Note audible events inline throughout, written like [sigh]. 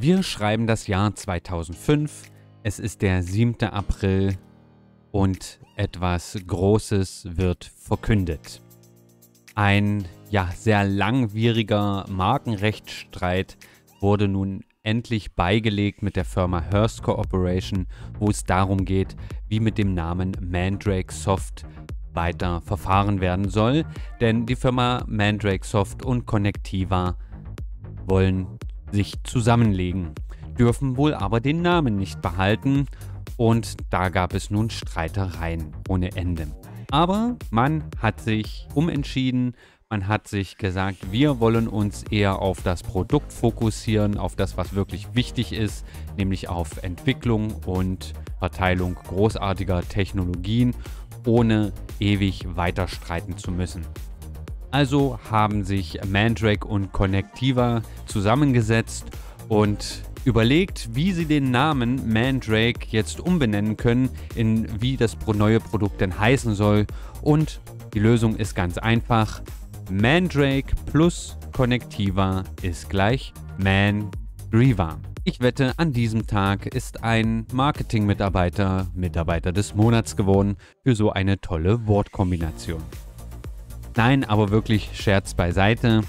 Wir schreiben das Jahr 2005. Es ist der 7. April und etwas Großes wird verkündet. Ein ja sehr langwieriger Markenrechtsstreit wurde nun endlich beigelegt mit der Firma Hearst Corporation, wo es darum geht, wie mit dem Namen Mandrake Soft weiter verfahren werden soll, denn die Firma Mandrake Soft und Connectiva wollen sich zusammenlegen, dürfen wohl aber den Namen nicht behalten und da gab es nun Streitereien ohne Ende. Aber man hat sich umentschieden, man hat sich gesagt, wir wollen uns eher auf das Produkt fokussieren, auf das, was wirklich wichtig ist, nämlich auf Entwicklung und Verteilung großartiger Technologien, ohne ewig weiter streiten zu müssen. Also haben sich Mandrake und Connectiva zusammengesetzt und überlegt, wie sie den Namen Mandrake jetzt umbenennen können, in wie das neue Produkt denn heißen soll. Und die Lösung ist ganz einfach. Mandrake plus Connectiva ist gleich Mandriva. Ich wette, an diesem Tag ist ein Marketing-Mitarbeiter Mitarbeiter des Monats geworden für so eine tolle Wortkombination. Nein, aber wirklich Scherz beiseite.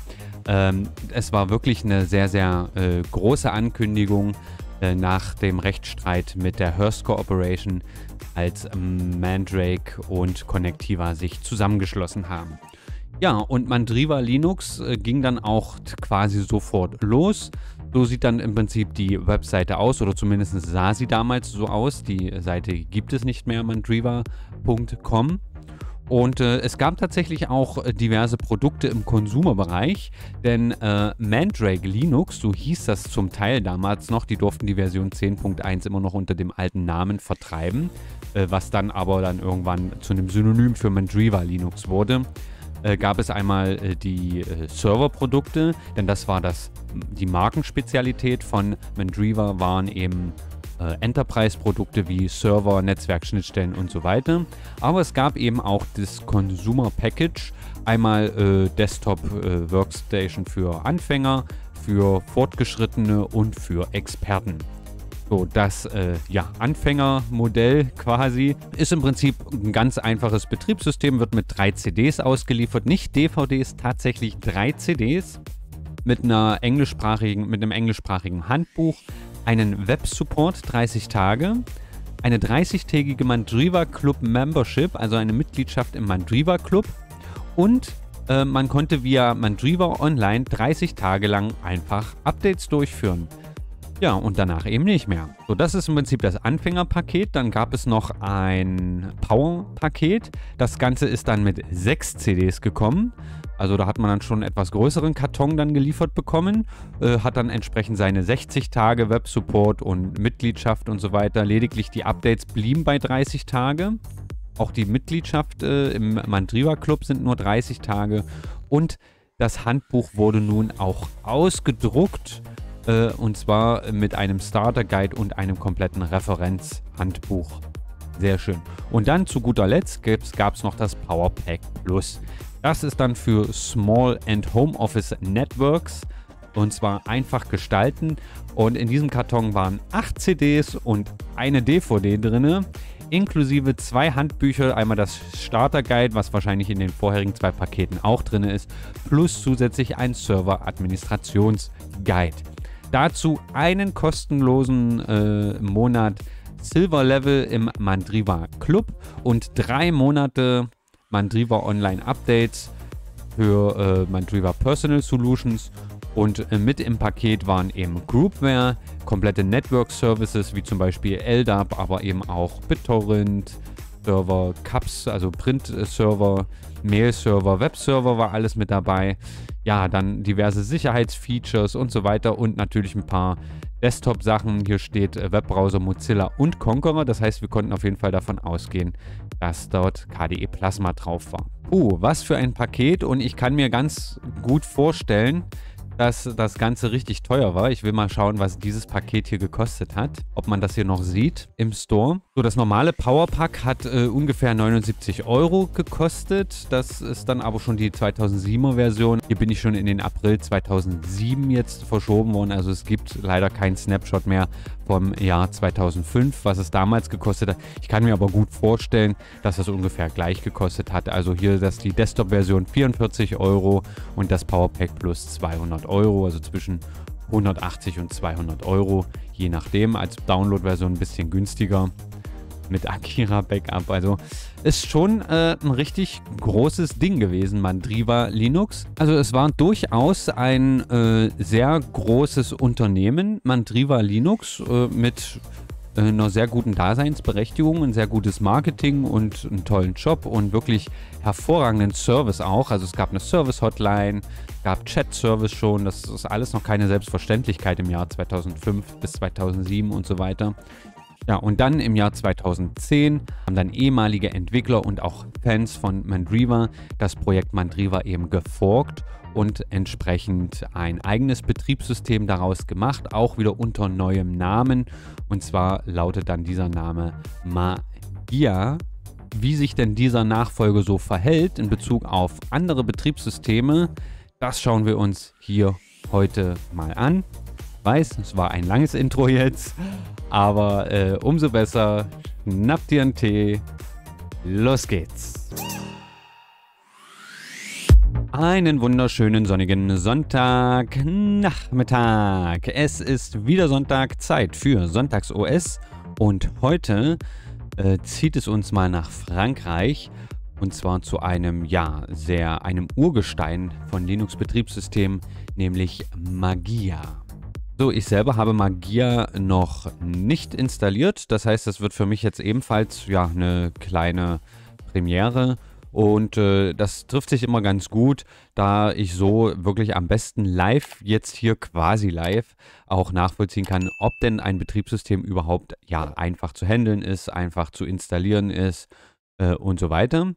Ähm, es war wirklich eine sehr, sehr äh, große Ankündigung äh, nach dem Rechtsstreit mit der Hearst Corporation, als ähm, Mandrake und Connectiva sich zusammengeschlossen haben. Ja, und Mandriva Linux äh, ging dann auch quasi sofort los. So sieht dann im Prinzip die Webseite aus, oder zumindest sah sie damals so aus. Die Seite gibt es nicht mehr, mandriva.com. Und äh, es gab tatsächlich auch äh, diverse Produkte im Konsumerbereich, denn äh, Mandrake Linux, so hieß das zum Teil damals noch, die durften die Version 10.1 immer noch unter dem alten Namen vertreiben, äh, was dann aber dann irgendwann zu einem Synonym für Mandriva Linux wurde. Äh, gab es einmal äh, die Serverprodukte, denn das war das, die Markenspezialität von Mandriva waren eben äh, Enterprise-Produkte wie Server, Netzwerkschnittstellen und so weiter. Aber es gab eben auch das Consumer Package, einmal äh, Desktop äh, Workstation für Anfänger, für Fortgeschrittene und für Experten. So, das äh, ja, Anfängermodell quasi ist im Prinzip ein ganz einfaches Betriebssystem, wird mit drei CDs ausgeliefert, nicht DVDs, tatsächlich drei CDs mit einer englischsprachigen, mit einem englischsprachigen Handbuch, einen Web-Support 30 Tage, eine 30-tägige Mandriva Club Membership, also eine Mitgliedschaft im Mandriva Club und äh, man konnte via Mandriva Online 30 Tage lang einfach Updates durchführen. Ja, und danach eben nicht mehr. So, das ist im Prinzip das Anfängerpaket. Dann gab es noch ein Power-Paket. Das Ganze ist dann mit 6 CDs gekommen. Also da hat man dann schon einen etwas größeren Karton dann geliefert bekommen, äh, hat dann entsprechend seine 60 Tage Web-Support und Mitgliedschaft und so weiter. Lediglich die Updates blieben bei 30 Tage. Auch die Mitgliedschaft äh, im Mandriva Club sind nur 30 Tage. Und das Handbuch wurde nun auch ausgedruckt. Äh, und zwar mit einem Starter Guide und einem kompletten Referenzhandbuch. Sehr schön. Und dann zu guter Letzt gab es noch das Power Pack Plus. Das ist dann für Small and Home Office Networks und zwar einfach gestalten. Und in diesem Karton waren 8 CDs und eine DVD drin, inklusive zwei Handbücher, einmal das Starter Guide, was wahrscheinlich in den vorherigen zwei Paketen auch drin ist, plus zusätzlich ein Server Administrations Guide. Dazu einen kostenlosen äh, Monat Silver Level im Mandriva Club und drei Monate Mandriva Online Updates, für äh, Mandriva Personal Solutions und äh, mit im Paket waren eben Groupware, komplette Network Services wie zum Beispiel LDAP, aber eben auch BitTorrent, Server, Cups, also Print-Server, äh, Mail-Server, Web-Server war alles mit dabei. Ja, dann diverse Sicherheitsfeatures und so weiter und natürlich ein paar Desktop-Sachen. Hier steht äh, Webbrowser Mozilla und Conqueror. Das heißt, wir konnten auf jeden Fall davon ausgehen, dass dort KDE Plasma drauf war. Oh, uh, was für ein Paket und ich kann mir ganz gut vorstellen, dass das Ganze richtig teuer war. Ich will mal schauen, was dieses Paket hier gekostet hat. Ob man das hier noch sieht im Store. So, das normale Powerpack hat äh, ungefähr 79 Euro gekostet. Das ist dann aber schon die 2007er Version. Hier bin ich schon in den April 2007 jetzt verschoben worden. Also es gibt leider keinen Snapshot mehr vom Jahr 2005, was es damals gekostet hat. Ich kann mir aber gut vorstellen, dass das ungefähr gleich gekostet hat. Also hier, dass die Desktop-Version 44 Euro und das Powerpack Plus 200 Euro, also zwischen 180 und 200 Euro, je nachdem. Als Download-Version ein bisschen günstiger mit Akira Backup. Also ist schon äh, ein richtig großes Ding gewesen, Mandriva Linux. Also es war durchaus ein äh, sehr großes Unternehmen, Mandriva Linux, äh, mit äh, einer sehr guten Daseinsberechtigung, ein sehr gutes Marketing und einen tollen Job und wirklich hervorragenden Service auch. Also es gab eine Service-Hotline, gab Chat-Service schon, das ist alles noch keine Selbstverständlichkeit im Jahr 2005 bis 2007 und so weiter. Ja, und dann im Jahr 2010 haben dann ehemalige Entwickler und auch Fans von Mandriva das Projekt Mandriva eben geforkt und entsprechend ein eigenes Betriebssystem daraus gemacht, auch wieder unter neuem Namen. Und zwar lautet dann dieser Name Magia. Wie sich denn dieser Nachfolger so verhält in Bezug auf andere Betriebssysteme, das schauen wir uns hier heute mal an. Ich Weiß, es war ein langes Intro jetzt, aber äh, umso besser. Schnappt dir einen Tee. Los geht's. Einen wunderschönen sonnigen Sonntagnachmittag. Es ist wieder Sonntag, Zeit für Sonntags OS. Und heute äh, zieht es uns mal nach Frankreich. Und zwar zu einem, ja, sehr, einem Urgestein von Linux-Betriebssystemen, nämlich Magia. So, ich selber habe Magia noch nicht installiert. Das heißt, das wird für mich jetzt ebenfalls ja eine kleine Premiere. Und äh, das trifft sich immer ganz gut, da ich so wirklich am besten live, jetzt hier quasi live, auch nachvollziehen kann, ob denn ein Betriebssystem überhaupt ja einfach zu handeln ist, einfach zu installieren ist äh, und so weiter.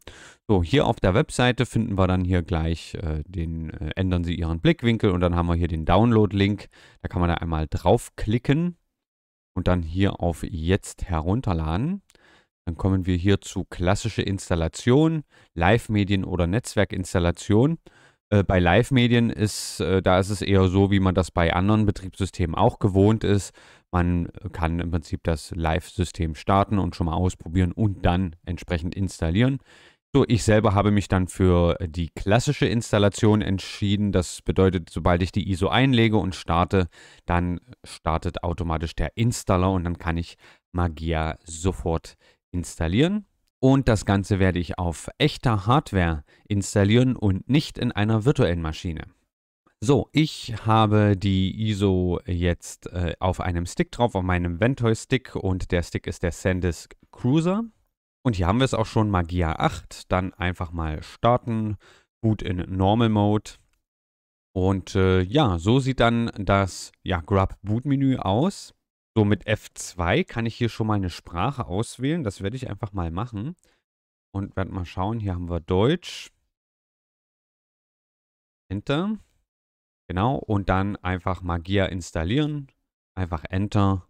So, hier auf der Webseite finden wir dann hier gleich äh, den, äh, ändern Sie Ihren Blickwinkel und dann haben wir hier den Download-Link. Da kann man da einmal draufklicken und dann hier auf Jetzt herunterladen. Dann kommen wir hier zu klassische Installation, Live-Medien oder Netzwerkinstallation. Äh, bei Live-Medien ist, äh, da ist es eher so, wie man das bei anderen Betriebssystemen auch gewohnt ist. Man kann im Prinzip das Live-System starten und schon mal ausprobieren und dann entsprechend installieren. So, ich selber habe mich dann für die klassische Installation entschieden. Das bedeutet, sobald ich die ISO einlege und starte, dann startet automatisch der Installer und dann kann ich Magia sofort installieren. Und das Ganze werde ich auf echter Hardware installieren und nicht in einer virtuellen Maschine. So, ich habe die ISO jetzt äh, auf einem Stick drauf, auf meinem Ventoy Stick und der Stick ist der SanDisk Cruiser. Und hier haben wir es auch schon, Magia 8, dann einfach mal starten, boot in Normal Mode. Und äh, ja, so sieht dann das ja, Grub Boot Menü aus. So mit F2 kann ich hier schon mal eine Sprache auswählen, das werde ich einfach mal machen. Und werde mal schauen, hier haben wir Deutsch. Enter. Genau, und dann einfach Magia installieren, einfach Enter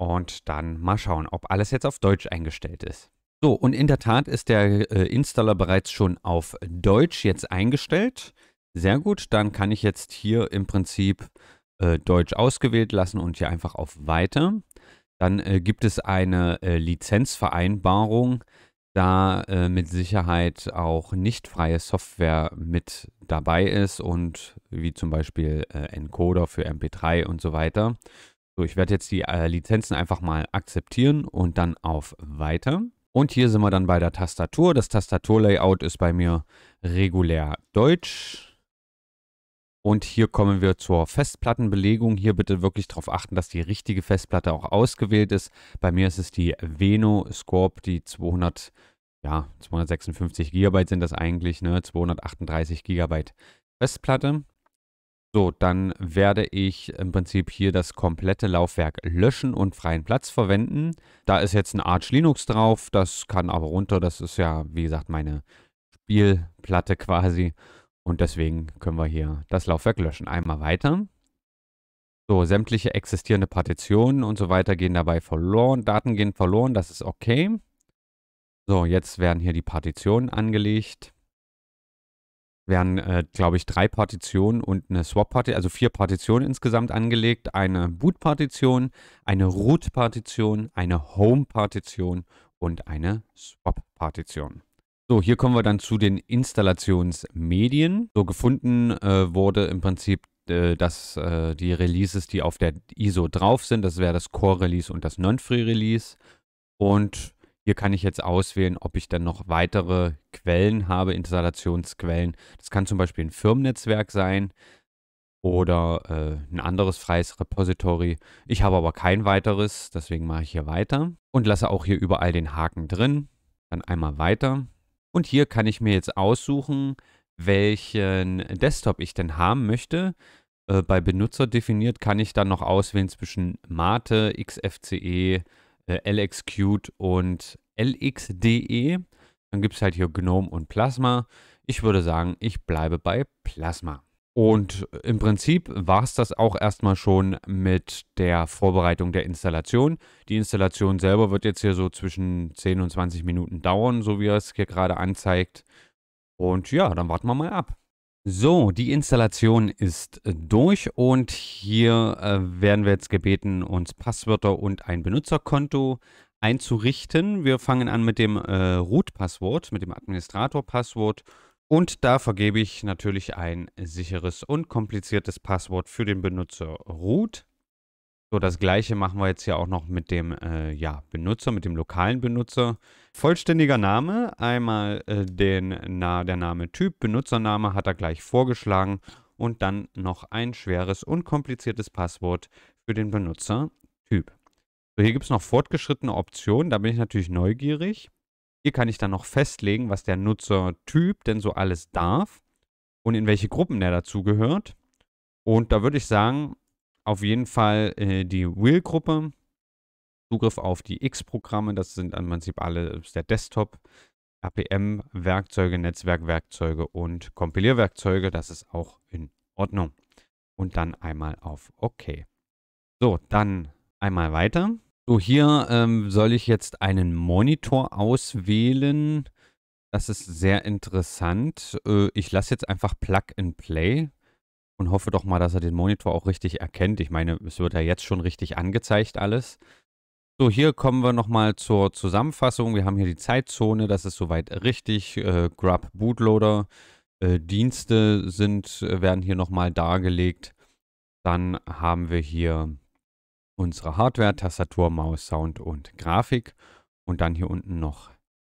und dann mal schauen, ob alles jetzt auf Deutsch eingestellt ist. So, und in der Tat ist der äh, Installer bereits schon auf Deutsch jetzt eingestellt. Sehr gut, dann kann ich jetzt hier im Prinzip äh, Deutsch ausgewählt lassen und hier einfach auf Weiter. Dann äh, gibt es eine äh, Lizenzvereinbarung da äh, mit Sicherheit auch nicht freie Software mit dabei ist und wie zum Beispiel äh, Encoder für MP3 und so weiter. So, ich werde jetzt die äh, Lizenzen einfach mal akzeptieren und dann auf Weiter. Und hier sind wir dann bei der Tastatur. Das Tastaturlayout ist bei mir regulär Deutsch. Und hier kommen wir zur Festplattenbelegung. Hier bitte wirklich darauf achten, dass die richtige Festplatte auch ausgewählt ist. Bei mir ist es die Veno Scorp, die 200, ja, 256 GB sind das eigentlich, ne? 238 GB Festplatte. So, dann werde ich im Prinzip hier das komplette Laufwerk löschen und freien Platz verwenden. Da ist jetzt ein Arch Linux drauf, das kann aber runter, das ist ja, wie gesagt, meine Spielplatte quasi. Und deswegen können wir hier das Laufwerk löschen. Einmal weiter. So, sämtliche existierende Partitionen und so weiter gehen dabei verloren. Daten gehen verloren, das ist okay. So, jetzt werden hier die Partitionen angelegt. Werden, äh, glaube ich, drei Partitionen und eine Swap-Partition, also vier Partitionen insgesamt angelegt. Eine Boot-Partition, eine Root-Partition, eine Home-Partition und eine Swap-Partition. So, hier kommen wir dann zu den Installationsmedien. So gefunden äh, wurde im Prinzip äh, dass äh, die Releases, die auf der ISO drauf sind, das wäre das Core-Release und das Non-Free-Release. Und hier kann ich jetzt auswählen, ob ich dann noch weitere Quellen habe, Installationsquellen. Das kann zum Beispiel ein Firmennetzwerk sein oder äh, ein anderes freies Repository. Ich habe aber kein weiteres, deswegen mache ich hier weiter und lasse auch hier überall den Haken drin. Dann einmal weiter. Und hier kann ich mir jetzt aussuchen, welchen Desktop ich denn haben möchte. Äh, bei Benutzer definiert kann ich dann noch auswählen zwischen Mate, XFCE, äh, LXQt und LXDE. Dann gibt es halt hier GNOME und Plasma. Ich würde sagen, ich bleibe bei Plasma. Und im Prinzip war es das auch erstmal schon mit der Vorbereitung der Installation. Die Installation selber wird jetzt hier so zwischen 10 und 20 Minuten dauern, so wie er es hier gerade anzeigt. Und ja, dann warten wir mal ab. So, die Installation ist durch und hier äh, werden wir jetzt gebeten, uns Passwörter und ein Benutzerkonto einzurichten. Wir fangen an mit dem äh, Root-Passwort, mit dem Administrator-Passwort. Und da vergebe ich natürlich ein sicheres und kompliziertes Passwort für den Benutzer root. So, das gleiche machen wir jetzt hier auch noch mit dem äh, ja, Benutzer, mit dem lokalen Benutzer. Vollständiger Name, einmal äh, den, na, der Name Typ, Benutzername hat er gleich vorgeschlagen und dann noch ein schweres und kompliziertes Passwort für den Benutzer Typ. So, hier gibt es noch fortgeschrittene Optionen, da bin ich natürlich neugierig. Hier kann ich dann noch festlegen, was der Nutzertyp denn so alles darf und in welche Gruppen der dazugehört. Und da würde ich sagen, auf jeden Fall äh, die will gruppe Zugriff auf die X-Programme, das sind im Prinzip alle der Desktop, APM, Werkzeuge, Netzwerkwerkzeuge und Kompilierwerkzeuge, das ist auch in Ordnung. Und dann einmal auf OK. So, dann einmal weiter. So, hier ähm, soll ich jetzt einen Monitor auswählen. Das ist sehr interessant. Äh, ich lasse jetzt einfach Plug and Play und hoffe doch mal, dass er den Monitor auch richtig erkennt. Ich meine, es wird ja jetzt schon richtig angezeigt alles. So, hier kommen wir nochmal zur Zusammenfassung. Wir haben hier die Zeitzone, das ist soweit richtig. Äh, Grub Bootloader. Äh, Dienste sind, äh, werden hier nochmal dargelegt. Dann haben wir hier unsere Hardware, Tastatur, Maus, Sound und Grafik. Und dann hier unten noch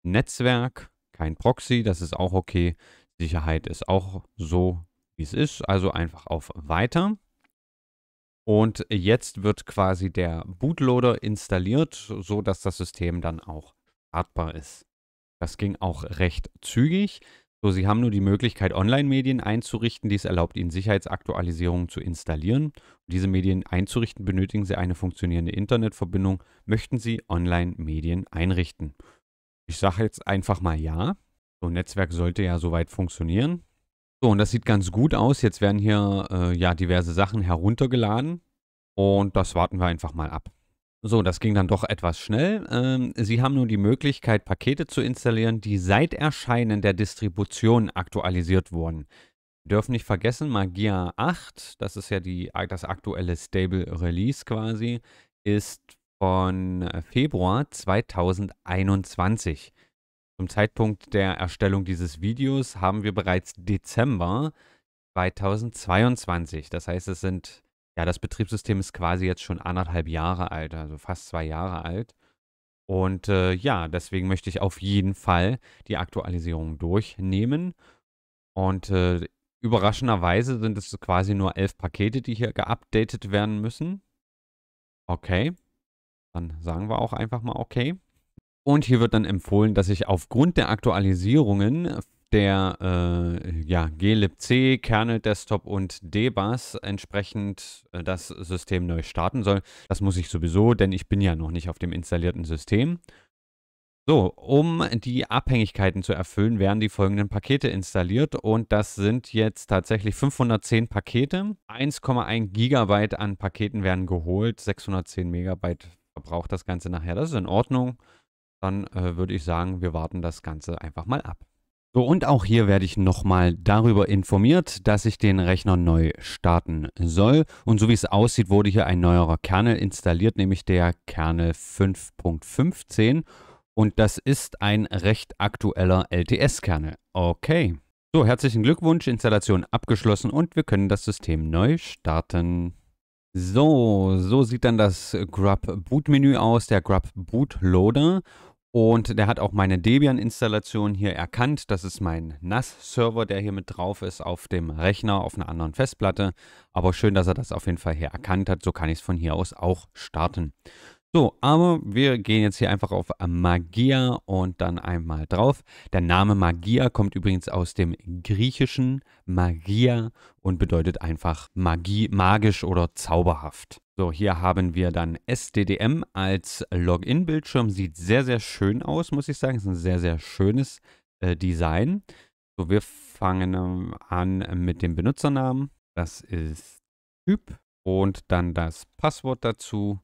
Netzwerk, kein Proxy, das ist auch okay. Sicherheit ist auch so, wie es ist. Also einfach auf Weiter. Und jetzt wird quasi der Bootloader installiert, sodass das System dann auch startbar ist. Das ging auch recht zügig. So, Sie haben nur die Möglichkeit, Online-Medien einzurichten. Dies erlaubt Ihnen, Sicherheitsaktualisierungen zu installieren. Um diese Medien einzurichten, benötigen Sie eine funktionierende Internetverbindung. Möchten Sie Online-Medien einrichten? Ich sage jetzt einfach mal ja. So, ein Netzwerk sollte ja soweit funktionieren. So, und das sieht ganz gut aus. Jetzt werden hier äh, ja diverse Sachen heruntergeladen. Und das warten wir einfach mal ab. So, das ging dann doch etwas schnell. Ähm, Sie haben nun die Möglichkeit, Pakete zu installieren, die seit Erscheinen der Distribution aktualisiert wurden. Wir dürfen nicht vergessen, Magia 8, das ist ja die, das aktuelle Stable Release quasi, ist von äh, Februar 2021. Zum Zeitpunkt der Erstellung dieses Videos haben wir bereits Dezember 2022. Das heißt, es sind ja, das Betriebssystem ist quasi jetzt schon anderthalb Jahre alt, also fast zwei Jahre alt. Und äh, ja, deswegen möchte ich auf jeden Fall die Aktualisierung durchnehmen. Und äh, überraschenderweise sind es quasi nur elf Pakete, die hier geupdatet werden müssen. Okay. Dann sagen wir auch einfach mal okay. Und hier wird dann empfohlen, dass ich aufgrund der Aktualisierungen der äh, ja, glibc, Kernel, Desktop und DBAS entsprechend äh, das System neu starten soll. Das muss ich sowieso, denn ich bin ja noch nicht auf dem installierten System. So, um die Abhängigkeiten zu erfüllen, werden die folgenden Pakete installiert und das sind jetzt tatsächlich 510 Pakete. 1,1 Gigabyte an Paketen werden geholt, 610 Megabyte verbraucht das Ganze nachher. Das ist in Ordnung. Dann äh, würde ich sagen, wir warten das Ganze einfach mal ab. So, und auch hier werde ich nochmal darüber informiert, dass ich den Rechner neu starten soll. Und so wie es aussieht, wurde hier ein neuerer Kernel installiert, nämlich der Kernel 5.15. Und das ist ein recht aktueller LTS-Kernel. Okay. So, herzlichen Glückwunsch, Installation abgeschlossen und wir können das System neu starten. So, so sieht dann das Grub Boot Menü aus, der Grub Boot Loader. Und der hat auch meine Debian-Installation hier erkannt. Das ist mein NAS-Server, der hier mit drauf ist auf dem Rechner, auf einer anderen Festplatte. Aber schön, dass er das auf jeden Fall hier erkannt hat. So kann ich es von hier aus auch starten. So, aber wir gehen jetzt hier einfach auf Magia und dann einmal drauf. Der Name Magia kommt übrigens aus dem griechischen Magia und bedeutet einfach Magie, magisch oder zauberhaft. So, hier haben wir dann SDDM als Login-Bildschirm. Sieht sehr, sehr schön aus, muss ich sagen. Ist ein sehr, sehr schönes äh, Design. So, wir fangen ähm, an mit dem Benutzernamen. Das ist Typ und dann das Passwort dazu.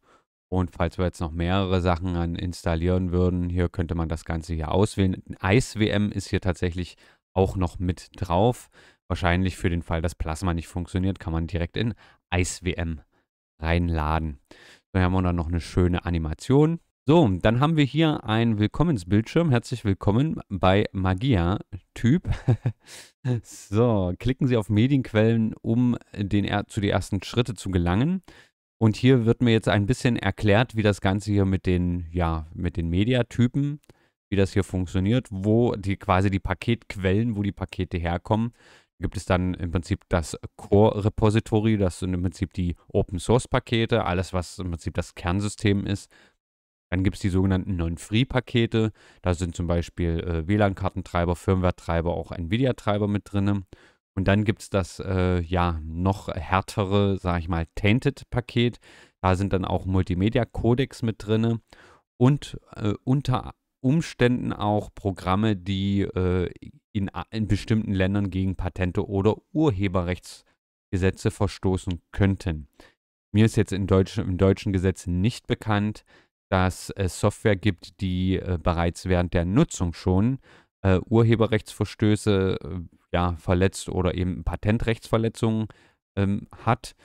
Und falls wir jetzt noch mehrere Sachen an installieren würden, hier könnte man das Ganze hier auswählen. IceWM ist hier tatsächlich auch noch mit drauf. Wahrscheinlich für den Fall, dass Plasma nicht funktioniert, kann man direkt in IceWM reinladen. So haben wir dann noch eine schöne Animation. So, dann haben wir hier einen Willkommensbildschirm. Herzlich willkommen bei Magia-Typ. [laughs] so, klicken Sie auf Medienquellen, um den, zu den ersten Schritte zu gelangen. Und hier wird mir jetzt ein bisschen erklärt, wie das Ganze hier mit den, ja, mit den Mediatypen, wie das hier funktioniert, wo die quasi die Paketquellen, wo die Pakete herkommen gibt es dann im Prinzip das Core-Repository, das sind im Prinzip die Open-Source-Pakete, alles, was im Prinzip das Kernsystem ist. Dann gibt es die sogenannten Non-Free-Pakete. Da sind zum Beispiel äh, WLAN-Kartentreiber, Firmware-Treiber, auch NVIDIA-Treiber mit drin. Und dann gibt es das äh, ja noch härtere, sage ich mal, Tainted-Paket. Da sind dann auch Multimedia-Codecs mit drin und äh, unter Umständen auch Programme, die äh, in, in bestimmten Ländern gegen Patente oder Urheberrechtsgesetze verstoßen könnten. Mir ist jetzt in Deutsch, im deutschen Gesetz nicht bekannt, dass es Software gibt, die äh, bereits während der Nutzung schon äh, Urheberrechtsverstöße äh, ja, verletzt oder eben Patentrechtsverletzungen ähm, hat.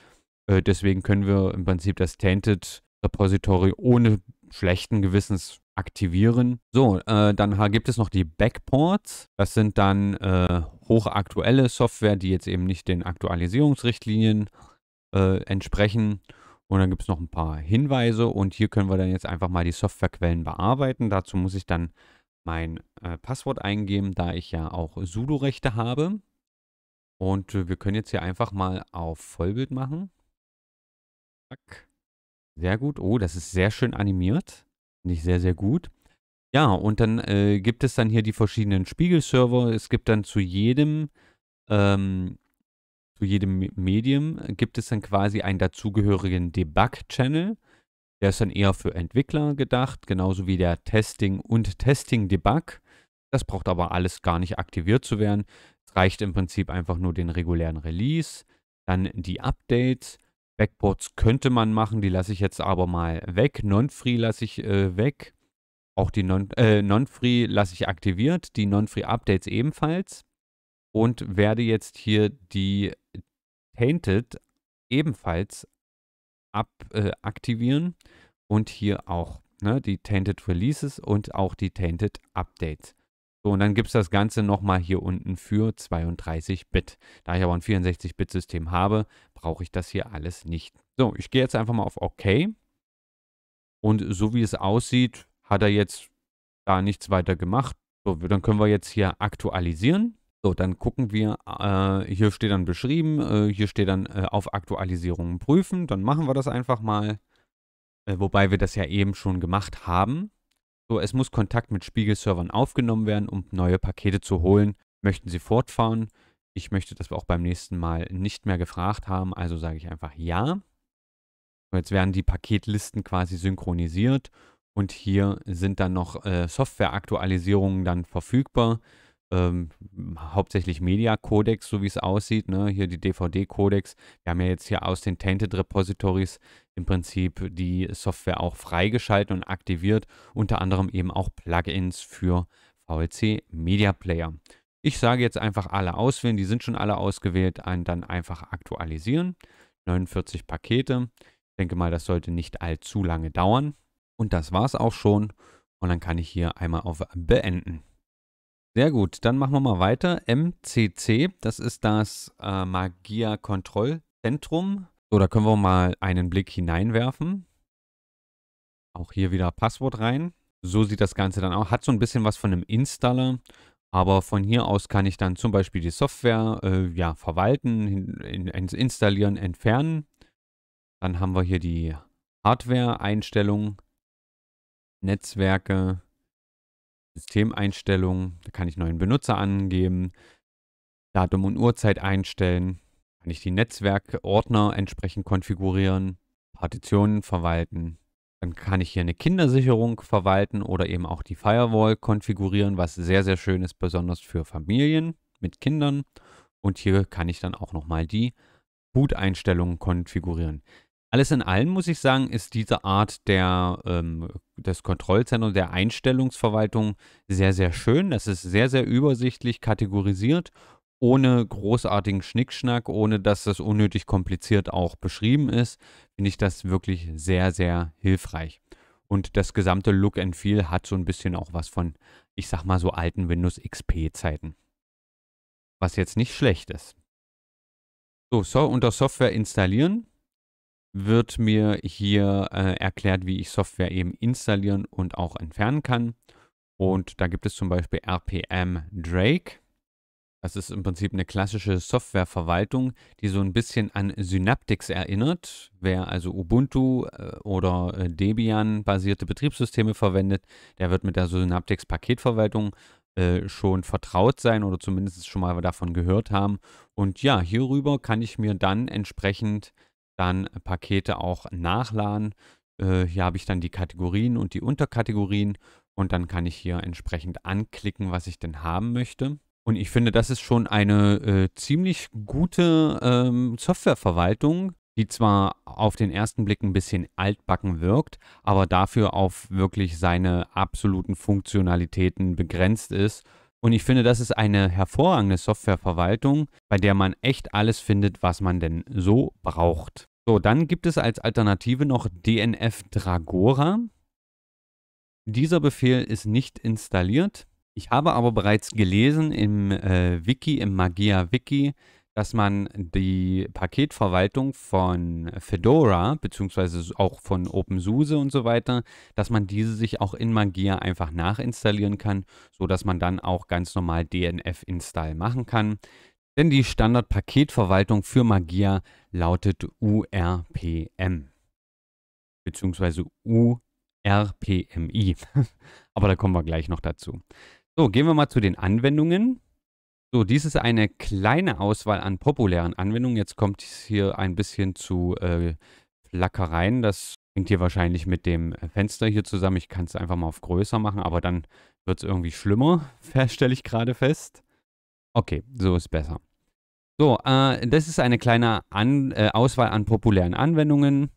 Äh, deswegen können wir im Prinzip das Tainted Repository ohne schlechten Gewissens aktivieren. So, äh, dann gibt es noch die Backports. Das sind dann äh, hochaktuelle Software, die jetzt eben nicht den Aktualisierungsrichtlinien äh, entsprechen. Und dann gibt es noch ein paar Hinweise und hier können wir dann jetzt einfach mal die Softwarequellen bearbeiten. Dazu muss ich dann mein äh, Passwort eingeben, da ich ja auch Sudo-Rechte habe. Und wir können jetzt hier einfach mal auf Vollbild machen. Zack. Sehr gut. Oh, das ist sehr schön animiert. Finde ich sehr, sehr gut. Ja, und dann äh, gibt es dann hier die verschiedenen Spiegelserver. Es gibt dann zu jedem, ähm, zu jedem Medium gibt es dann quasi einen dazugehörigen Debug-Channel. Der ist dann eher für Entwickler gedacht, genauso wie der Testing und Testing-Debug. Das braucht aber alles gar nicht aktiviert zu werden. Es reicht im Prinzip einfach nur den regulären Release, dann die Updates Backboards könnte man machen, die lasse ich jetzt aber mal weg. Non-Free lasse ich äh, weg. Auch die äh, Non-Free äh, non lasse ich aktiviert, die Non-Free-Updates ebenfalls. Und werde jetzt hier die Tainted ebenfalls ab, äh, aktivieren. Und hier auch ne, die Tainted Releases und auch die Tainted Updates. So, und dann gibt es das Ganze nochmal hier unten für 32 Bit. Da ich aber ein 64 Bit System habe, brauche ich das hier alles nicht. So, ich gehe jetzt einfach mal auf OK. Und so wie es aussieht, hat er jetzt da nichts weiter gemacht. So, dann können wir jetzt hier aktualisieren. So, dann gucken wir, äh, hier steht dann beschrieben, äh, hier steht dann äh, auf Aktualisierungen prüfen. Dann machen wir das einfach mal, äh, wobei wir das ja eben schon gemacht haben. So, es muss Kontakt mit Spiegelservern aufgenommen werden, um neue Pakete zu holen. Möchten Sie fortfahren? Ich möchte, dass wir auch beim nächsten Mal nicht mehr gefragt haben, also sage ich einfach ja. So, jetzt werden die Paketlisten quasi synchronisiert und hier sind dann noch äh, Softwareaktualisierungen dann verfügbar. Ähm, hauptsächlich Media-Codex, so wie es aussieht. Ne? Hier die DVD-Codex. Wir haben ja jetzt hier aus den Tainted Repositories im Prinzip die Software auch freigeschalten und aktiviert, unter anderem eben auch Plugins für VLC Media Player. Ich sage jetzt einfach alle auswählen, die sind schon alle ausgewählt, dann einfach aktualisieren. 49 Pakete. Ich denke mal, das sollte nicht allzu lange dauern. Und das war es auch schon. Und dann kann ich hier einmal auf Beenden. Sehr gut, dann machen wir mal weiter. MCC, das ist das äh, Magia Kontrollzentrum so, da können wir mal einen Blick hineinwerfen. Auch hier wieder Passwort rein. So sieht das Ganze dann auch. Hat so ein bisschen was von einem Installer. Aber von hier aus kann ich dann zum Beispiel die Software äh, ja, verwalten, in, in, installieren, entfernen. Dann haben wir hier die Hardware-Einstellungen, Netzwerke, Systemeinstellungen. Da kann ich neuen Benutzer angeben, Datum und Uhrzeit einstellen. Kann ich die Netzwerkordner entsprechend konfigurieren, Partitionen verwalten. Dann kann ich hier eine Kindersicherung verwalten oder eben auch die Firewall konfigurieren, was sehr, sehr schön ist, besonders für Familien mit Kindern. Und hier kann ich dann auch nochmal die Boot-Einstellungen konfigurieren. Alles in allem muss ich sagen, ist diese Art der, ähm, des Kontrollzentrums, der Einstellungsverwaltung sehr, sehr schön. Das ist sehr, sehr übersichtlich kategorisiert ohne großartigen Schnickschnack, ohne dass das unnötig kompliziert auch beschrieben ist, finde ich das wirklich sehr, sehr hilfreich. Und das gesamte Look and Feel hat so ein bisschen auch was von, ich sag mal so alten Windows XP-Zeiten. Was jetzt nicht schlecht ist. So, so unter Software installieren wird mir hier äh, erklärt, wie ich Software eben installieren und auch entfernen kann. Und da gibt es zum Beispiel RPM Drake. Das ist im Prinzip eine klassische Softwareverwaltung, die so ein bisschen an Synaptics erinnert. Wer also Ubuntu äh, oder äh, Debian basierte Betriebssysteme verwendet, der wird mit der Synaptics Paketverwaltung äh, schon vertraut sein oder zumindest schon mal davon gehört haben. Und ja, hierüber kann ich mir dann entsprechend dann Pakete auch nachladen. hier habe ich dann die Kategorien und die Unterkategorien und dann kann ich hier entsprechend anklicken, was ich denn haben möchte. Und ich finde, das ist schon eine äh, ziemlich gute ähm, Softwareverwaltung, die zwar auf den ersten Blick ein bisschen altbacken wirkt, aber dafür auf wirklich seine absoluten Funktionalitäten begrenzt ist. Und ich finde, das ist eine hervorragende Softwareverwaltung, bei der man echt alles findet, was man denn so braucht. So, dann gibt es als Alternative noch DNF Dragora. Dieser Befehl ist nicht installiert. Ich habe aber bereits gelesen im äh, Wiki, im Magia Wiki, dass man die Paketverwaltung von Fedora, beziehungsweise auch von OpenSUSE und so weiter, dass man diese sich auch in Magia einfach nachinstallieren kann, sodass man dann auch ganz normal DNF-Install machen kann. Denn die Standardpaketverwaltung für Magia lautet URPM, beziehungsweise URPMI. [laughs] Aber da kommen wir gleich noch dazu. So, gehen wir mal zu den Anwendungen. So, dies ist eine kleine Auswahl an populären Anwendungen. Jetzt kommt es hier ein bisschen zu äh, Flackereien. Das hängt hier wahrscheinlich mit dem Fenster hier zusammen. Ich kann es einfach mal auf größer machen, aber dann wird es irgendwie schlimmer, [laughs] stelle ich gerade fest. Okay, so ist besser. So, äh, das ist eine kleine an, äh, Auswahl an populären Anwendungen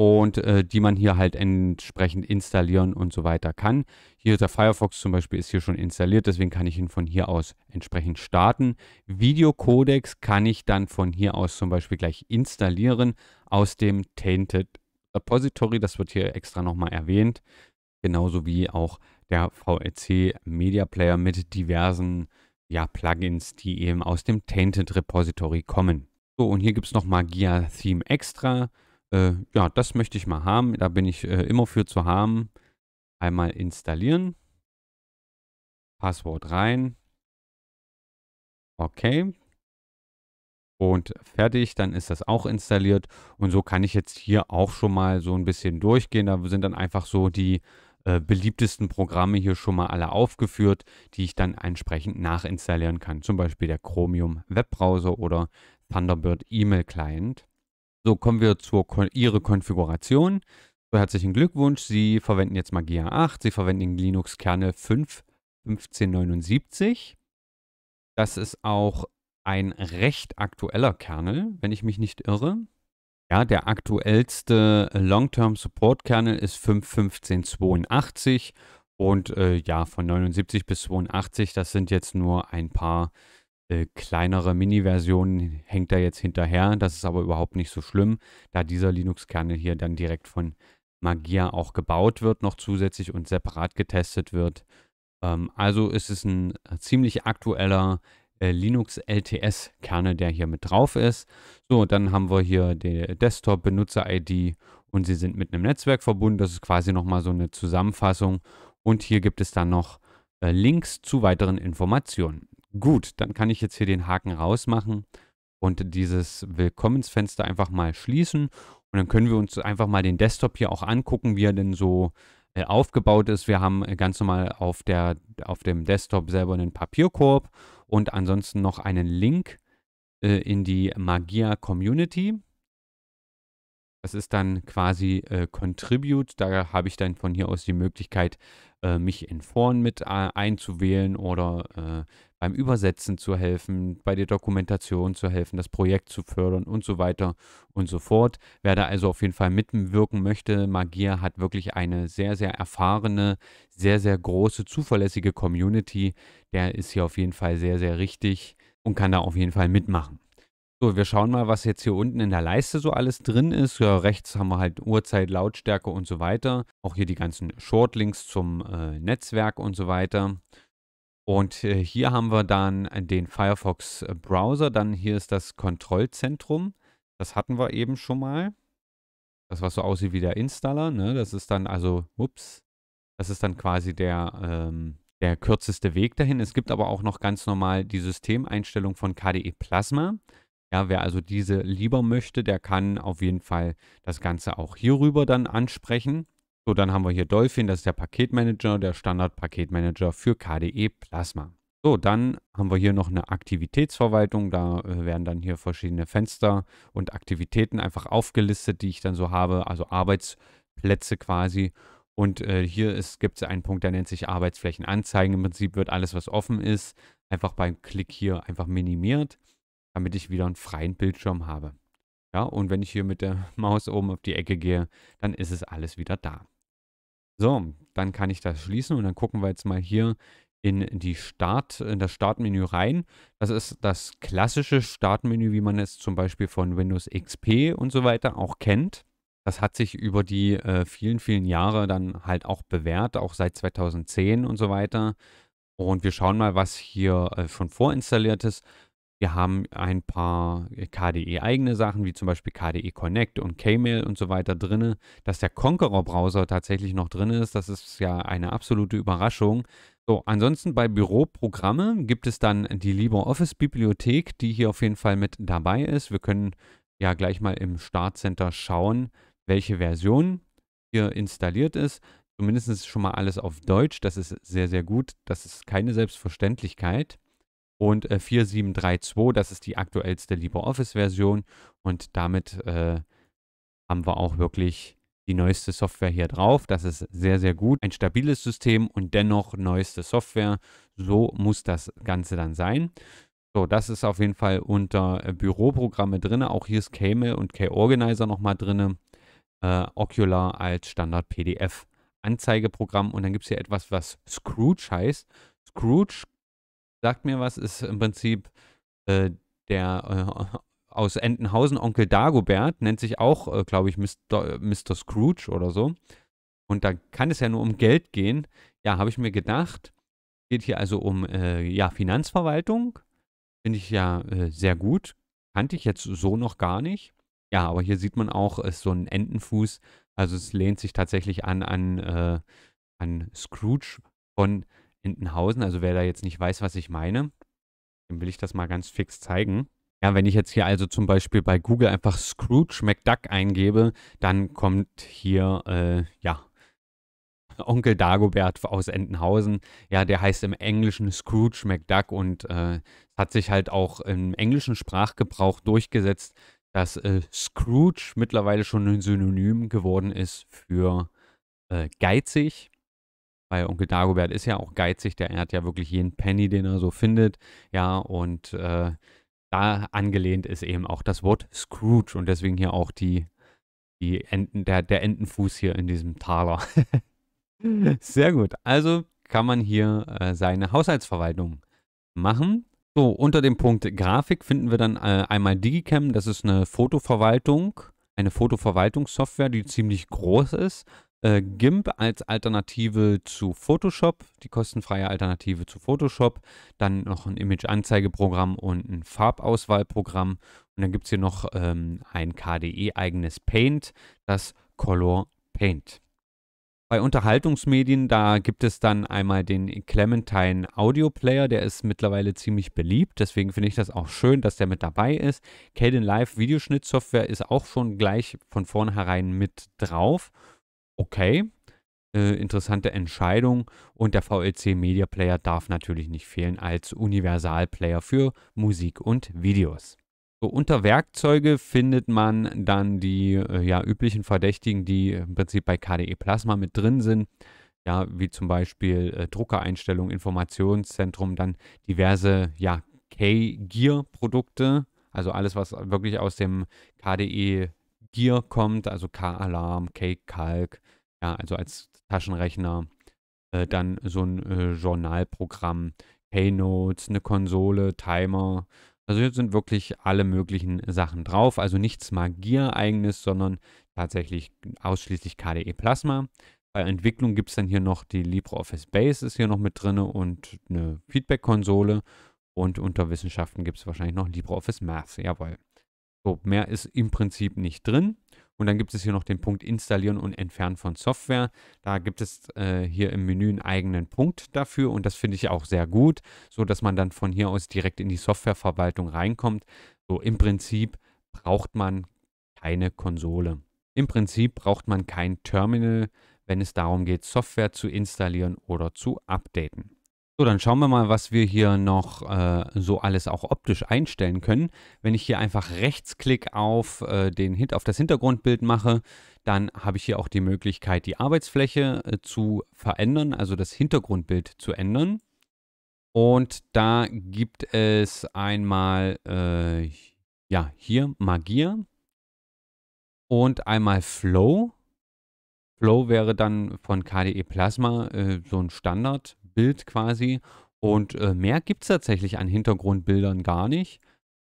und äh, die man hier halt entsprechend installieren und so weiter kann. Hier der Firefox zum Beispiel ist hier schon installiert, deswegen kann ich ihn von hier aus entsprechend starten. Videocodex kann ich dann von hier aus zum Beispiel gleich installieren aus dem Tainted Repository. Das wird hier extra nochmal erwähnt. Genauso wie auch der VLC Media Player mit diversen ja, Plugins, die eben aus dem Tainted Repository kommen. So, und hier gibt es nochmal Gia Theme Extra äh, ja, das möchte ich mal haben. Da bin ich äh, immer für zu haben. Einmal installieren. Passwort rein. Okay. Und fertig, dann ist das auch installiert. Und so kann ich jetzt hier auch schon mal so ein bisschen durchgehen. Da sind dann einfach so die äh, beliebtesten Programme hier schon mal alle aufgeführt, die ich dann entsprechend nachinstallieren kann. Zum Beispiel der Chromium Webbrowser oder Thunderbird E-Mail Client. So, kommen wir zur Kon Ihre Konfiguration. So, herzlichen Glückwunsch. Sie verwenden jetzt Magia 8. Sie verwenden den Linux-Kernel 5.15.79. Das ist auch ein recht aktueller Kernel, wenn ich mich nicht irre. Ja, der aktuellste Long-Term Support Kernel ist 5.15.82 und äh, ja, von 79 bis 82, das sind jetzt nur ein paar äh, kleinere Mini-Versionen hängt da jetzt hinterher. Das ist aber überhaupt nicht so schlimm, da dieser Linux-Kernel hier dann direkt von Magia auch gebaut wird, noch zusätzlich und separat getestet wird. Ähm, also ist es ein ziemlich aktueller äh, Linux LTS-Kernel, der hier mit drauf ist. So, dann haben wir hier die Desktop-Benutzer-ID und sie sind mit einem Netzwerk verbunden. Das ist quasi nochmal so eine Zusammenfassung. Und hier gibt es dann noch äh, Links zu weiteren Informationen. Gut, dann kann ich jetzt hier den Haken rausmachen und dieses Willkommensfenster einfach mal schließen. Und dann können wir uns einfach mal den Desktop hier auch angucken, wie er denn so äh, aufgebaut ist. Wir haben äh, ganz normal auf, der, auf dem Desktop selber einen Papierkorb und ansonsten noch einen Link äh, in die Magia Community. Das ist dann quasi äh, Contribute. Da habe ich dann von hier aus die Möglichkeit, äh, mich in Foren mit äh, einzuwählen oder äh, beim Übersetzen zu helfen, bei der Dokumentation zu helfen, das Projekt zu fördern und so weiter und so fort. Wer da also auf jeden Fall mitwirken möchte, Magier hat wirklich eine sehr, sehr erfahrene, sehr, sehr große, zuverlässige Community. Der ist hier auf jeden Fall sehr, sehr richtig und kann da auf jeden Fall mitmachen. So, wir schauen mal, was jetzt hier unten in der Leiste so alles drin ist. Ja, rechts haben wir halt Uhrzeit, Lautstärke und so weiter. Auch hier die ganzen Shortlinks zum äh, Netzwerk und so weiter. Und äh, hier haben wir dann den Firefox Browser. Dann hier ist das Kontrollzentrum. Das hatten wir eben schon mal. Das, was so aussieht wie der Installer. Ne? Das ist dann also, ups, das ist dann quasi der, ähm, der kürzeste Weg dahin. Es gibt aber auch noch ganz normal die Systemeinstellung von KDE Plasma. Ja, wer also diese lieber möchte, der kann auf jeden Fall das Ganze auch hierüber dann ansprechen. So, dann haben wir hier Dolphin, das ist der Paketmanager, der Standard-Paketmanager für KDE Plasma. So, dann haben wir hier noch eine Aktivitätsverwaltung. Da äh, werden dann hier verschiedene Fenster und Aktivitäten einfach aufgelistet, die ich dann so habe, also Arbeitsplätze quasi. Und äh, hier gibt es einen Punkt, der nennt sich Arbeitsflächen anzeigen. Im Prinzip wird alles, was offen ist, einfach beim Klick hier einfach minimiert damit ich wieder einen freien Bildschirm habe. Ja, und wenn ich hier mit der [laughs] Maus oben auf die Ecke gehe, dann ist es alles wieder da. So, dann kann ich das schließen und dann gucken wir jetzt mal hier in die Start, in das Startmenü rein. Das ist das klassische Startmenü, wie man es zum Beispiel von Windows XP und so weiter auch kennt. Das hat sich über die äh, vielen, vielen Jahre dann halt auch bewährt, auch seit 2010 und so weiter. Und wir schauen mal, was hier äh, schon vorinstalliert ist. Wir haben ein paar äh, KDE-eigene Sachen, wie zum Beispiel KDE Connect und Kmail und so weiter drin. Dass der Conqueror-Browser tatsächlich noch drin ist, das ist ja eine absolute Überraschung. So, ansonsten bei Büroprogramme gibt es dann die LibreOffice-Bibliothek, die hier auf jeden Fall mit dabei ist. Wir können ja gleich mal im Startcenter schauen, welche Version hier installiert ist. Zumindest ist schon mal alles auf Deutsch. Das ist sehr, sehr gut. Das ist keine Selbstverständlichkeit und 4732, äh, das ist die aktuellste LibreOffice-Version und damit äh, haben wir auch wirklich die neueste Software hier drauf. Das ist sehr, sehr gut. Ein stabiles System und dennoch neueste Software. So muss das Ganze dann sein. So, das ist auf jeden Fall unter äh, Büroprogramme drin. Auch hier ist KML und K-Organizer nochmal drin. Äh, Ocular als Standard-PDF-Anzeigeprogramm. Und dann gibt es hier etwas, was Scrooge heißt. Scrooge sagt mir was, ist im Prinzip äh, der äh, aus Entenhausen Onkel Dagobert, nennt sich auch, äh, glaube ich, Mr., Mr. Scrooge oder so. Und da kann es ja nur um Geld gehen. Ja, habe ich mir gedacht. Geht hier also um äh, ja, Finanzverwaltung. Finde ich ja äh, sehr gut. Kannte ich jetzt so noch gar nicht. Ja, aber hier sieht man auch, ist so ein Entenfuß. Also es lehnt sich tatsächlich an an, äh, an Scrooge von Entenhausen. Also wer da jetzt nicht weiß, was ich meine, dem will ich das mal ganz fix zeigen. Ja, wenn ich jetzt hier also zum Beispiel bei Google einfach Scrooge McDuck eingebe, dann kommt hier, äh, ja, [laughs] Onkel Dagobert aus Entenhausen. Ja, der heißt im Englischen Scrooge McDuck und äh, hat sich halt auch im englischen Sprachgebrauch durchgesetzt, dass äh, Scrooge mittlerweile schon ein Synonym geworden ist für äh, geizig weil Onkel Dagobert ist ja auch geizig, der hat ja wirklich jeden Penny, den er so findet, ja, und äh, da angelehnt ist eben auch das Wort Scrooge und deswegen hier auch die, die Enten, der, der Entenfuß hier in diesem Taler. [laughs] Mhm. Sehr gut, also kann man hier äh, seine Haushaltsverwaltung machen. So, unter dem Punkt Grafik finden wir dann äh, einmal Digicam, das ist eine Fotoverwaltung, eine Fotoverwaltungssoftware, die ziemlich groß ist. Äh, GIMP als Alternative zu Photoshop, die kostenfreie Alternative zu Photoshop, dann noch ein Image-Anzeigeprogramm und ein Farbauswahlprogramm. Und dann gibt es hier noch ähm, ein KDE-eigenes Paint, das Color Paint. Bei Unterhaltungsmedien, da gibt es dann einmal den Clementine Audio Player, der ist mittlerweile ziemlich beliebt, deswegen finde ich das auch schön, dass der mit dabei ist. Caden Live Videoschnittsoftware ist auch schon gleich von vornherein mit drauf okay, äh, interessante Entscheidung und der VLC Media Player darf natürlich nicht fehlen als Universalplayer für Musik und Videos. So, unter Werkzeuge findet man dann die äh, ja, üblichen Verdächtigen, die im Prinzip bei KDE Plasma mit drin sind. Ja, wie zum Beispiel äh, Druckereinstellungen, Informationszentrum, dann diverse ja, K-Gear-Produkte, also alles, was wirklich aus dem KDE Gear kommt, also K-Alarm, K-Kalk, ja, also als Taschenrechner, äh, dann so ein äh, Journalprogramm, K-Notes, eine Konsole, Timer. Also hier sind wirklich alle möglichen Sachen drauf. Also nichts Magier-eigenes, sondern tatsächlich ausschließlich KDE Plasma. Bei Entwicklung gibt es dann hier noch die LibreOffice Base ist hier noch mit drin und eine Feedback-Konsole. Und unter Wissenschaften gibt es wahrscheinlich noch LibreOffice Math, jawohl. So, mehr ist im Prinzip nicht drin. Und dann gibt es hier noch den Punkt Installieren und Entfernen von Software. Da gibt es äh, hier im Menü einen eigenen Punkt dafür und das finde ich auch sehr gut, so dass man dann von hier aus direkt in die Softwareverwaltung reinkommt. So im Prinzip braucht man keine Konsole. Im Prinzip braucht man kein Terminal, wenn es darum geht, Software zu installieren oder zu updaten. So, dann schauen wir mal, was wir hier noch äh, so alles auch optisch einstellen können. Wenn ich hier einfach Rechtsklick auf, äh, den Hit auf das Hintergrundbild mache, dann habe ich hier auch die Möglichkeit, die Arbeitsfläche äh, zu verändern, also das Hintergrundbild zu ändern. Und da gibt es einmal äh, ja, hier Magier und einmal Flow. Flow wäre dann von KDE Plasma äh, so ein Standard Bild quasi. Und äh, mehr gibt es tatsächlich an Hintergrundbildern gar nicht.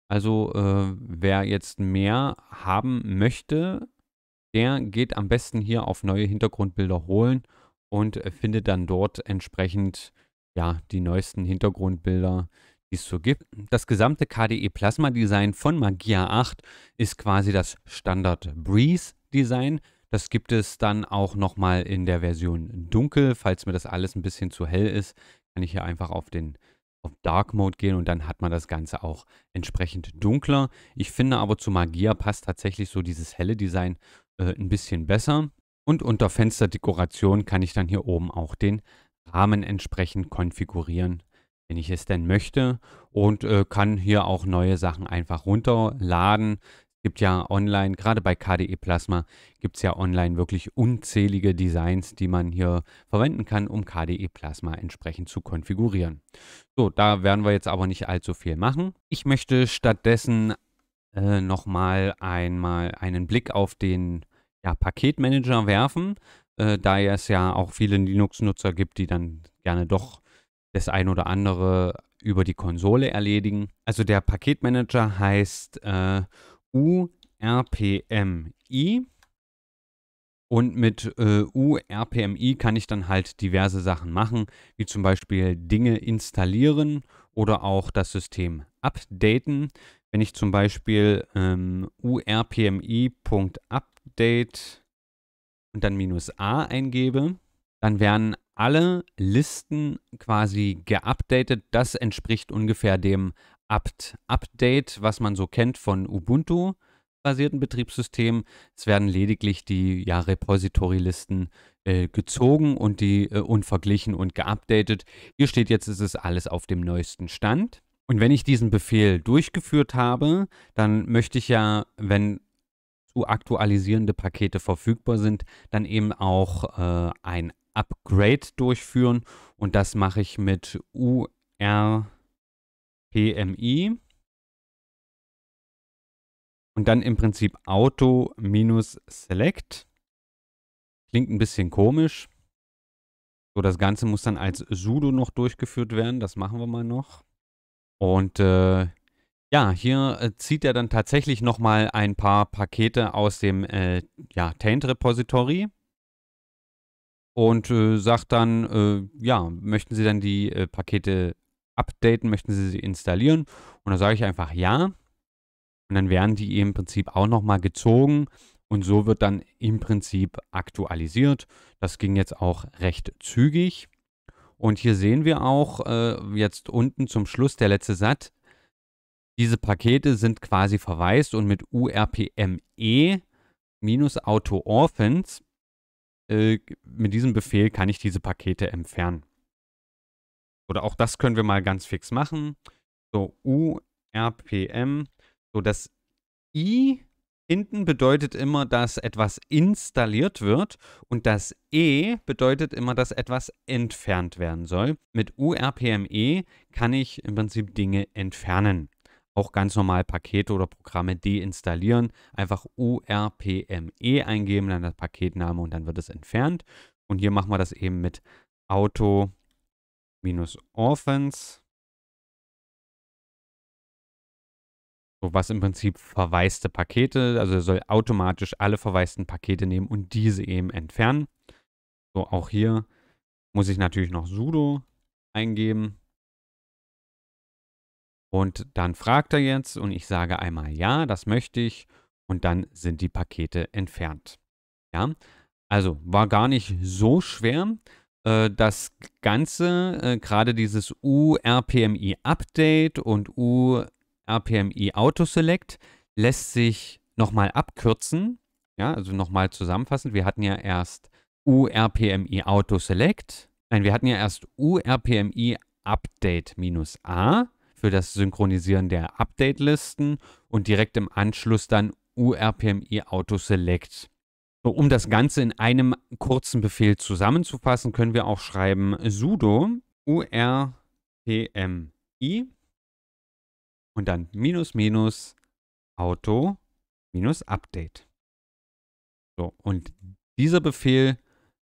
Also äh, wer jetzt mehr haben möchte, der geht am besten hier auf neue Hintergrundbilder holen und äh, findet dann dort entsprechend ja, die neuesten Hintergrundbilder, die es so gibt. Das gesamte KDE Plasma Design von Magia 8 ist quasi das Standard Breeze Design. Das gibt es dann auch nochmal in der Version dunkel. Falls mir das alles ein bisschen zu hell ist, kann ich hier einfach auf den auf Dark Mode gehen und dann hat man das Ganze auch entsprechend dunkler. Ich finde aber zu Magia passt tatsächlich so dieses helle Design äh, ein bisschen besser. Und unter Fensterdekoration kann ich dann hier oben auch den Rahmen entsprechend konfigurieren, wenn ich es denn möchte. Und äh, kann hier auch neue Sachen einfach runterladen gibt ja online, gerade bei KDE Plasma, gibt es ja online wirklich unzählige Designs, die man hier verwenden kann, um KDE Plasma entsprechend zu konfigurieren. So, da werden wir jetzt aber nicht allzu viel machen. Ich möchte stattdessen äh, nochmal einmal einen Blick auf den ja, Paketmanager werfen, äh, da es ja auch viele Linux-Nutzer gibt, die dann gerne doch das ein oder andere über die Konsole erledigen. Also der Paketmanager heißt äh, URPMI. Und mit äh, URPMI kann ich dann halt diverse Sachen machen, wie zum Beispiel Dinge installieren oder auch das System updaten. Wenn ich zum Beispiel ähm, urpmi.update und dann minus a eingebe, dann werden alle Listen quasi geupdatet. Das entspricht ungefähr dem apt-update, was man so kennt von Ubuntu basierten Betriebssystemen. Es werden lediglich die ja, Repository-Listen äh, gezogen und die äh, und und geupdatet. Hier steht jetzt, ist es alles auf dem neuesten Stand. Und wenn ich diesen Befehl durchgeführt habe, dann möchte ich ja, wenn zu aktualisierende Pakete verfügbar sind, dann eben auch äh, ein Upgrade durchführen. Und das mache ich mit UR PMI. Und dann im Prinzip Auto Select. Klingt ein bisschen komisch. So, das Ganze muss dann als Sudo noch durchgeführt werden. Das machen wir mal noch. Und äh, ja, hier äh, zieht er dann tatsächlich nochmal ein paar Pakete aus dem äh, ja, Taint-Repository und äh, sagt dann, äh, ja, möchten Sie dann die äh, Pakete updaten, möchten Sie sie installieren? Und dann sage ich einfach ja. Und dann werden die im Prinzip auch nochmal gezogen und so wird dann im Prinzip aktualisiert. Das ging jetzt auch recht zügig. Und hier sehen wir auch äh, jetzt unten zum Schluss der letzte Satz. Diese Pakete sind quasi verwaist und mit URPME minus Auto Orphans äh, mit diesem Befehl kann ich diese Pakete entfernen. Oder auch das können wir mal ganz fix machen. So, URPM. So, das I hinten bedeutet immer, dass etwas installiert wird und das E bedeutet immer, dass etwas entfernt werden soll. Mit URPME kann ich im Prinzip Dinge entfernen. Auch ganz normal Pakete oder Programme deinstallieren. Einfach URPME eingeben, dann das Paketname und dann wird es entfernt. Und hier machen wir das eben mit Auto minus Offense. So was im Prinzip verwaiste Pakete, also er soll automatisch alle verwaisten Pakete nehmen und diese eben entfernen. So, auch hier muss ich natürlich noch sudo eingeben. Und dann fragt er jetzt und ich sage einmal ja, das möchte ich. Und dann sind die Pakete entfernt. Ja, also war gar nicht so schwer. Äh, das Ganze, äh, gerade dieses URPMI-Update und urpmi Auto Select, lässt sich nochmal abkürzen. Ja, also nochmal zusammenfassend. Wir hatten ja erst URPMI-Autoselect. Nein, wir hatten ja erst URPMI-Update-A für das Synchronisieren der Update-Listen und direkt im Anschluss dann URPMI-Autoselect. Auto um das Ganze in einem kurzen Befehl zusammenzufassen, können wir auch schreiben sudo urpmi und dann minus minus auto minus update. So, und dieser Befehl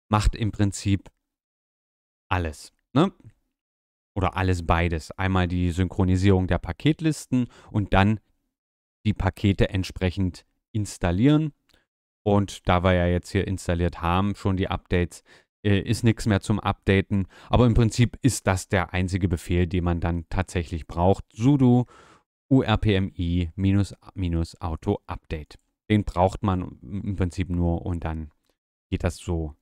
macht im Prinzip alles. Ne? Oder alles beides. Einmal die Synchronisierung der Paketlisten und dann die Pakete entsprechend installieren und da wir ja jetzt hier installiert haben, schon die Updates, äh, ist nichts mehr zum Updaten. Aber im Prinzip ist das der einzige Befehl, den man dann tatsächlich braucht. sudo urpmi-auto-update. Den braucht man im Prinzip nur und dann geht das so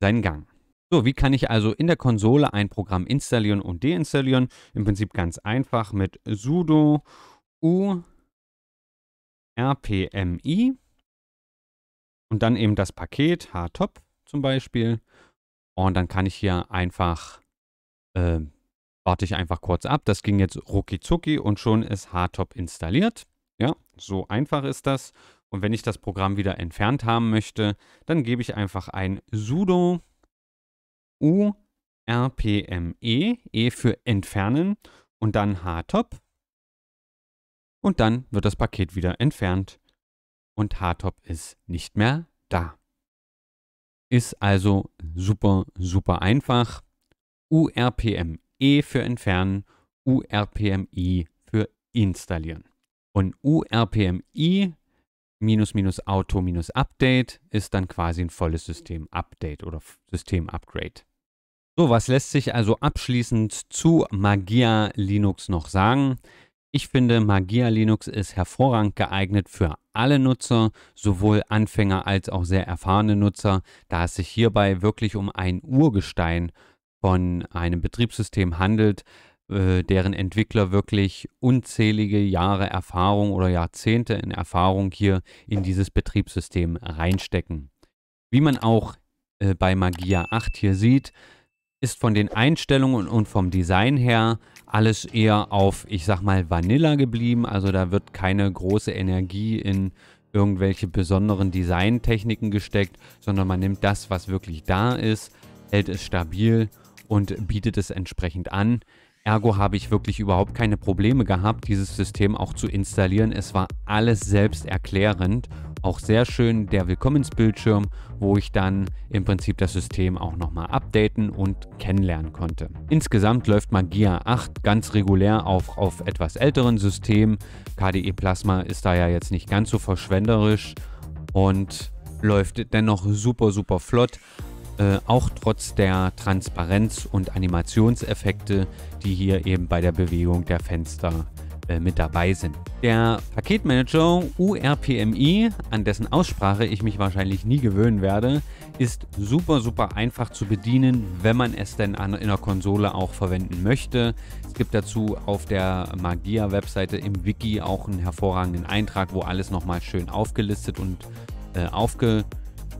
seinen Gang. So, wie kann ich also in der Konsole ein Programm installieren und deinstallieren? Im Prinzip ganz einfach mit sudo urpmi und dann eben das Paket H-Top zum Beispiel. Und dann kann ich hier einfach, äh, warte ich einfach kurz ab. Das ging jetzt rucki zucki und schon ist H-Top installiert. Ja, so einfach ist das. Und wenn ich das Programm wieder entfernt haben möchte, dann gebe ich einfach ein sudo urpme, e für entfernen und dann htop. Und dann wird das Paket wieder entfernt und Hardtop ist nicht mehr da. Ist also super, super einfach. URPM-E für entfernen, URPM-I für installieren. Und URPM-I minus minus Auto minus Update ist dann quasi ein volles System-Update oder System-Upgrade. So, was lässt sich also abschließend zu Magia Linux noch sagen? Ich finde, Magia Linux ist hervorragend geeignet für alle Nutzer, sowohl Anfänger als auch sehr erfahrene Nutzer, da es sich hierbei wirklich um ein Urgestein von einem Betriebssystem handelt, äh, deren Entwickler wirklich unzählige Jahre Erfahrung oder Jahrzehnte in Erfahrung hier in dieses Betriebssystem reinstecken. Wie man auch äh, bei Magia 8 hier sieht, ist von den Einstellungen und vom Design her alles eher auf, ich sag mal, Vanilla geblieben. Also da wird keine große Energie in irgendwelche besonderen Designtechniken gesteckt, sondern man nimmt das, was wirklich da ist, hält es stabil und bietet es entsprechend an. Ergo habe ich wirklich überhaupt keine Probleme gehabt, dieses System auch zu installieren. Es war alles selbsterklärend. Auch sehr schön der Willkommensbildschirm, wo ich dann im Prinzip das System auch nochmal updaten und kennenlernen konnte. Insgesamt läuft Magia 8 ganz regulär auch auf etwas älteren Systemen. KDE Plasma ist da ja jetzt nicht ganz so verschwenderisch und läuft dennoch super, super flott. Äh, auch trotz der Transparenz und Animationseffekte, die hier eben bei der Bewegung der Fenster äh, mit dabei sind. Der Paketmanager URPMI, an dessen Aussprache ich mich wahrscheinlich nie gewöhnen werde, ist super, super einfach zu bedienen, wenn man es denn an, in der Konsole auch verwenden möchte. Es gibt dazu auf der Magia-Webseite im Wiki auch einen hervorragenden Eintrag, wo alles nochmal schön aufgelistet und äh, aufge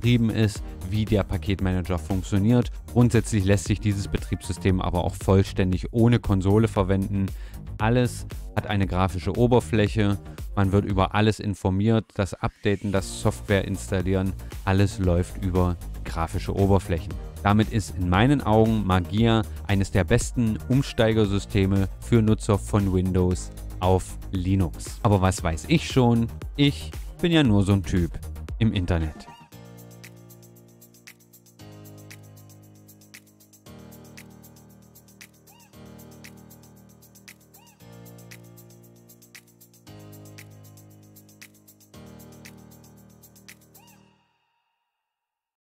beschrieben ist, wie der Paketmanager funktioniert. Grundsätzlich lässt sich dieses Betriebssystem aber auch vollständig ohne Konsole verwenden. Alles hat eine grafische Oberfläche, man wird über alles informiert, das Updaten, das Software installieren, alles läuft über grafische Oberflächen. Damit ist in meinen Augen Magia eines der besten Umsteigersysteme für Nutzer von Windows auf Linux. Aber was weiß ich schon? Ich bin ja nur so ein Typ im Internet.